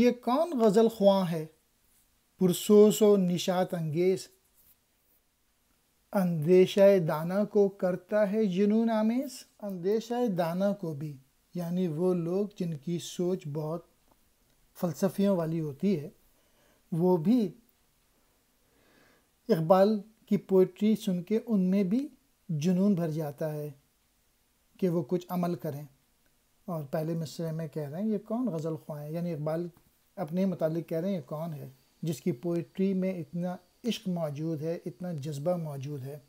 ये कौन गज़ल ख्वा है पुरसोस व निशात अंगेज अंदेशा दाना को करता है जुनून आमेज अंदेशा दाना को भी यानी वो लोग जिनकी सोच बहुत फ़लसफियों वाली होती है वो भी इकबाल की पोइट्री सुन के उनमें भी जुनून भर जाता है कि वो कुछ अमल करें और पहले मिसरे में कह रहे हैं ये कौन गज़ल ख्वाएँ यानी इकबाल अपने मतलब कह रहे हैं कौन है जिसकी पोइट्री में इतना इश्क मौजूद है इतना जज्बा मौजूद है